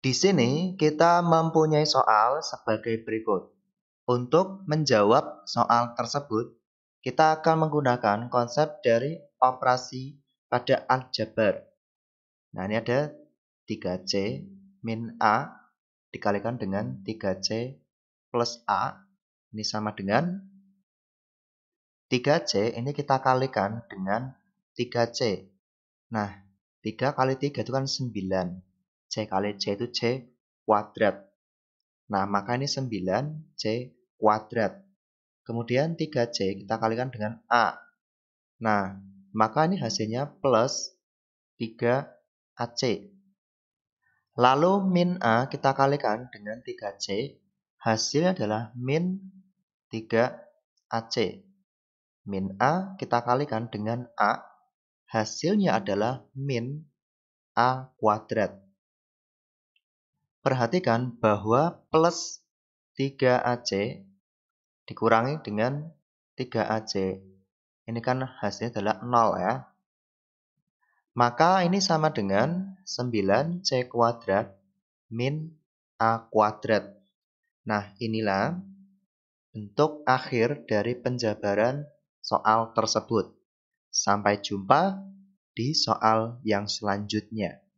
Di sini kita mempunyai soal sebagai berikut. Untuk menjawab soal tersebut, kita akan menggunakan konsep dari operasi pada aljabar. Nah, ini ada 3C min A dikalikan dengan 3C plus A. Ini sama dengan 3C ini kita kalikan dengan 3C. Nah, 3 kali 3 itu kan 9. C kali C itu C kuadrat. Nah, maka ini 9 C kuadrat. Kemudian 3C kita kalikan dengan A. Nah, maka ini hasilnya plus 3AC. Lalu min A kita kalikan dengan 3C. Hasilnya adalah min 3AC. Min A kita kalikan dengan A. Hasilnya adalah min A kuadrat perhatikan bahwa plus 3AC dikurangi dengan 3AC. Ini kan hasilnya adalah 0 ya. Maka ini sama dengan 9C kuadrat min A kuadrat. Nah, inilah bentuk akhir dari penjabaran soal tersebut. Sampai jumpa di soal yang selanjutnya.